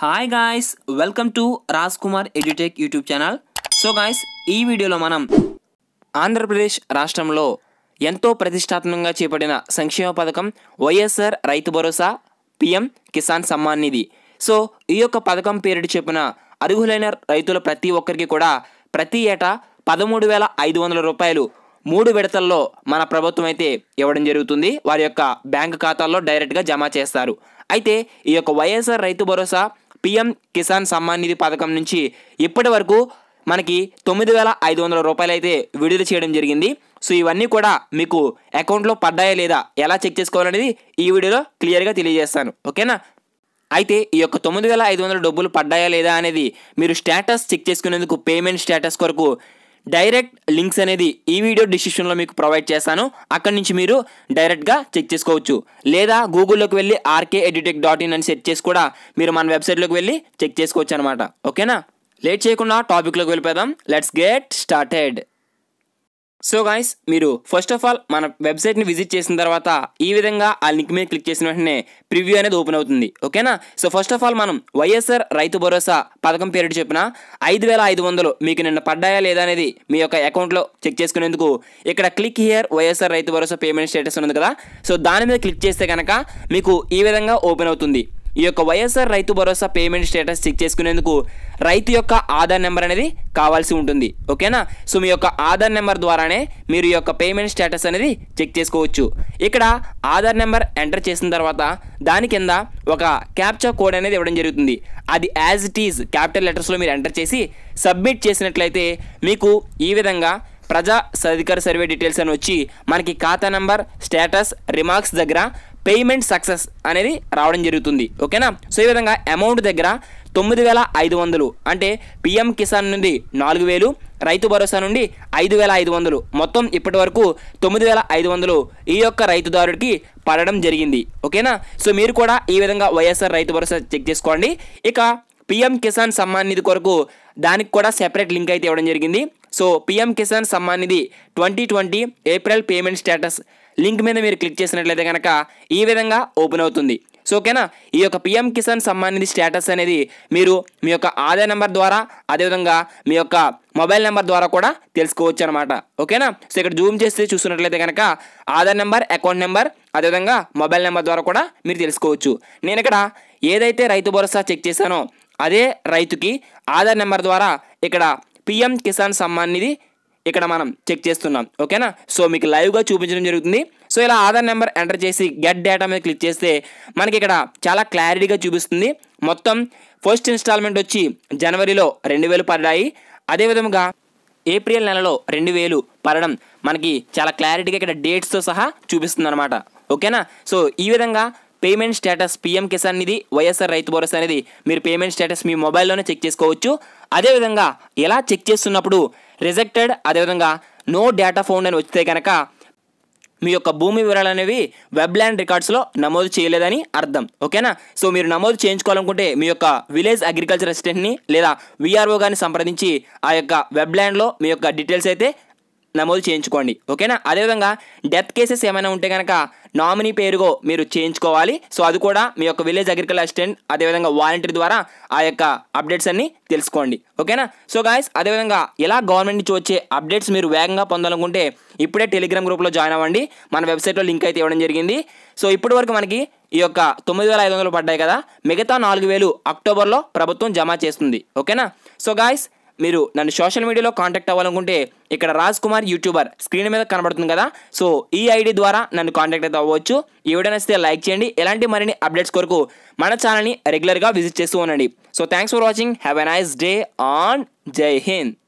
hi guys welcome to Raj Kumar edutech YouTube channel so guys ఈ వీడియోలో మనం ఆంధ్రప్రదేశ్ రాష్ట్రంలో ఎంతో ప్రతిష్టాత్మకంగా చేపట్టిన సంక్షేమ పథకం YSR Rythu Bharosa PM Kisan Samman Nidhi so ఈ యొక్క పథకం పేరుడు చెప్పిన అర్హులైన రైతుల ప్రతి ఒక్కరికి కూడా ప్రతి ఏటా పదమూడు వేల ఐదు వందల రూపాయలు మూడు విడతల్లో మన ప్రభుత్వం అయితే ఇవ్వడం జరుగుతుంది వారి యొక్క బ్యాంక్ ఖాతాల్లో డైరెక్ట్గా జమ చేస్తారు అయితే ఈ యొక్క వైఎస్ఆర్ రైతు భరోసా పిఎం కిసాన్ సమ్మాన్ నిధి పథకం నుంచి ఇప్పటి వరకు మనకి తొమ్మిది వేల ఐదు వందల రూపాయలు అయితే విడుదల చేయడం జరిగింది సో ఇవన్నీ కూడా మీకు అకౌంట్లో పడ్డాయా లేదా ఎలా చెక్ చేసుకోవాలనేది ఈ వీడియోలో క్లియర్గా తెలియజేస్తాను ఓకేనా అయితే ఈ యొక్క తొమ్మిది వేల ఐదు వందల డబ్బులు పడ్డాయా లేదా అనేది మీరు స్టేటస్ చెక్ చేసుకునేందుకు పేమెంట్ స్టేటస్ కొరకు డైరెక్ట్ లింక్స్ అనేది ఈ వీడియో డిస్క్రిప్షన్లో మీకు ప్రొవైడ్ చేస్తాను అక్కడి నుంచి మీరు డైరెక్ట్గా చెక్ చేసుకోవచ్చు లేదా గూగుల్లోకి వెళ్ళి ఆర్కే ఎడిటెక్ డాట్ ఇన్ అని సెర్చ్ చేసి కూడా మీరు మన వెబ్సైట్లోకి వెళ్ళి చెక్ చేసుకోవచ్చు అనమాట ఓకేనా లేట్ చేయకుండా టాపిక్లోకి వెళ్ళిపోదాం let's get started so guys మీరు ఫస్ట్ ఆఫ్ ఆల్ మన వెబ్సైట్ని విజిట్ చేసిన తర్వాత ఈ విధంగా ఆ లింక్ మీద క్లిక్ చేసిన వెంటనే ప్రివ్యూ అనేది ఓపెన్ అవుతుంది ఓకేనా సో ఫస్ట్ ఆఫ్ ఆల్ మనం వైఎస్ఆర్ రైతు భరోసా పథకం పేరు చెప్పిన ఐదు వేల ఐదు వందలు మీకు నిన్న పడ్డాయా లేదా అనేది మీ యొక్క అకౌంట్లో చెక్ చేసుకునేందుకు ఇక్కడ క్లిక్ హియర్ వైఎస్ఆర్ రైతు భరోసా పేమెంట్ స్టేటస్ ఉంది కదా సో దాని మీద క్లిక్ చేస్తే కనుక మీకు ఈ విధంగా ఓపెన్ అవుతుంది ఈ యొక్క వైఎస్ఆర్ రైతు భరోసా పేమెంట్ స్టేటస్ చెక్ చేసుకునేందుకు రైతు యొక్క ఆధార్ నెంబర్ అనేది కావాల్సి ఉంటుంది ఓకేనా సో మీ యొక్క ఆధార్ నెంబర్ ద్వారానే మీరు ఈ యొక్క పేమెంట్ స్టేటస్ అనేది చెక్ చేసుకోవచ్చు ఇక్కడ ఆధార్ నెంబర్ ఎంటర్ చేసిన తర్వాత దాని కింద ఒక క్యాప్చా కోడ్ అనేది ఇవ్వడం జరుగుతుంది అది యాజ్ ఇట్ ఈజ్ క్యాపిటల్ లెటర్స్లో మీరు ఎంటర్ చేసి సబ్మిట్ చేసినట్లయితే మీకు ఈ విధంగా ప్రజా సధికార సర్వే డీటెయిల్స్ అని వచ్చి మనకి ఖాతా నంబర్ స్టేటస్ రిమార్క్స్ దగ్గర పేమెంట్ సక్సెస్ అనేది రావడం జరుగుతుంది ఓకేనా సో ఈ విధంగా అమౌంట్ దగ్గర తొమ్మిది వేల ఐదు వందలు అంటే పిఎం కిసాన్ నుండి నాలుగు వేలు రైతు భరోసా నుండి ఐదు వేల ఐదు వందలు మొత్తం ఇప్పటి వరకు తొమ్మిది వేల ఐదు వందలు ఈ యొక్క రైతుదారుడికి పడడం జరిగింది ఓకేనా సో మీరు కూడా ఈ విధంగా వైఎస్ఆర్ రైతు భరోసా చెక్ చేసుకోండి ఇక పిఎం కిసాన్ సమ్మాన్ నిధి కొరకు దానికి కూడా సెపరేట్ లింక్ అయితే ఇవ్వడం జరిగింది so PM Kisan Samman Nidhi twenty twenty April payment status link మీద మీరు క్లిక్ చేసినట్లయితే కనుక ఈ విధంగా ఓపెన్ అవుతుంది సో ఓకేనా ఈ యొక్క పిఎం కిసాన్ సంబంధించి స్టేటస్ అనేది మీరు మీ యొక్క ఆధార్ నెంబర్ ద్వారా అదేవిధంగా మీ యొక్క మొబైల్ నెంబర్ ద్వారా కూడా తెలుసుకోవచ్చు అనమాట ఓకేనా సో ఇక్కడ జూమ్ చేస్తే చూసినట్లయితే కనుక ఆధార్ నెంబర్ అకౌంట్ నెంబర్ అదేవిధంగా మొబైల్ నెంబర్ ద్వారా కూడా మీరు తెలుసుకోవచ్చు నేను ఇక్కడ ఏదైతే రైతు భరోసా చెక్ చేశానో అదే రైతుకి ఆధార్ నెంబర్ ద్వారా ఇక్కడ పిఎం కిసాన్ సమ్మాన్ నిధి ఇక్కడ మనం చెక్ చేస్తున్నాం ఓకేనా సో మీకు లైవ్గా చూపించడం జరుగుతుంది సో ఇలా ఆధార్ నెంబర్ ఎంటర్ చేసి గెట్ డేటా మీద క్లిక్ చేస్తే మనకి ఇక్కడ చాలా క్లారిటీగా చూపిస్తుంది మొత్తం ఫస్ట్ ఇన్స్టాల్మెంట్ వచ్చి జనవరిలో రెండు వేలు పడ్డాయి అదేవిధంగా ఏప్రిల్ నెలలో రెండు వేలు పడడం మనకి చాలా క్లారిటీగా ఇక్కడ డేట్స్తో సహా చూపిస్తుంది అనమాట ఓకేనా సో ఈ విధంగా payment status PM Kisan Nidhi YSR Rythu Bharosa అనేది మీరు పేమెంట్ స్టేటస్ మీ మొబైల్లోనే చెక్ చేసుకోవచ్చు అదేవిధంగా ఎలా చెక్ చేస్తున్నప్పుడు రిజెక్టెడ్ అదేవిధంగా నో డేటా ఫౌండ్ అని వస్తే కనుక మీ యొక్క భూమి వివరాలు అనేవి వెబ్ ల్యాండ్ రికార్డ్స్లో నమోదు చేయలేదని అర్థం ఓకేనా సో మీరు నమోదు చేయించుకోవాలనుకుంటే మీ యొక్క విలేజ్ అగ్రికల్చర్ అసిస్టెంట్ని లేదా విఆర్ఓ గారిని సంప్రదించి ఆ యొక్క వెబ్ ల్యాండ్లో మీ యొక్క డీటెయిల్స్ అయితే నమోదు చేయించుకోండి ఓకేనా అదేవిధంగా డెత్ కేసెస్ ఏమైనా ఉంటే కనుక నామినీ పేరుగో మీరు చేయించుకోవాలి సో అది కూడా మీ యొక్క విలేజ్ అగ్రికల్చర్ అసిస్టెంట్ అదేవిధంగా వాలంటీర్ ద్వారా ఆ యొక్క అప్డేట్స్ అన్ని తెలుసుకోండి ఓకేనా సో గాయస్ అదేవిధంగా ఎలా గవర్నమెంట్ నుంచి వచ్చే అప్డేట్స్ మీరు వేగంగా పొందాలనుకుంటే ఇప్పుడే టెలిగ్రామ్ గ్రూప్లో జాయిన్ అవ్వండి మన వెబ్సైట్లో లింక్ అయితే ఇవ్వడం జరిగింది సో ఇప్పటి వరకు మనకి ఈ యొక్క తొమ్మిది వేల ఐదు వందలు పడ్డాయి కదా మిగతా నాలుగు వేలు అక్టోబర్లో ప్రభుత్వం జమ చేస్తుంది ఓకేనా సో గాయస్ మీరు నన్ను సోషల్ మీడియాలో కాంటాక్ట్ అవ్వాలనుకుంటే ఇక్కడ రాజ్ కుమార్ యూట్యూబర్ స్క్రీన్ మీద కనబడుతుంది కదా సో ఈ ఐడి ద్వారా నన్ను కాంటాక్ట్ అయితే అవ్వచ్చు ఈ నచ్చితే లైక్ చేయండి ఎలాంటి మరిన్ని అప్డేట్స్ కొరకు మన ఛానల్ని రెగ్యులర్గా విజిట్ చేస్తూ ఉండండి so thanks for watching have a nice day and Jai Hind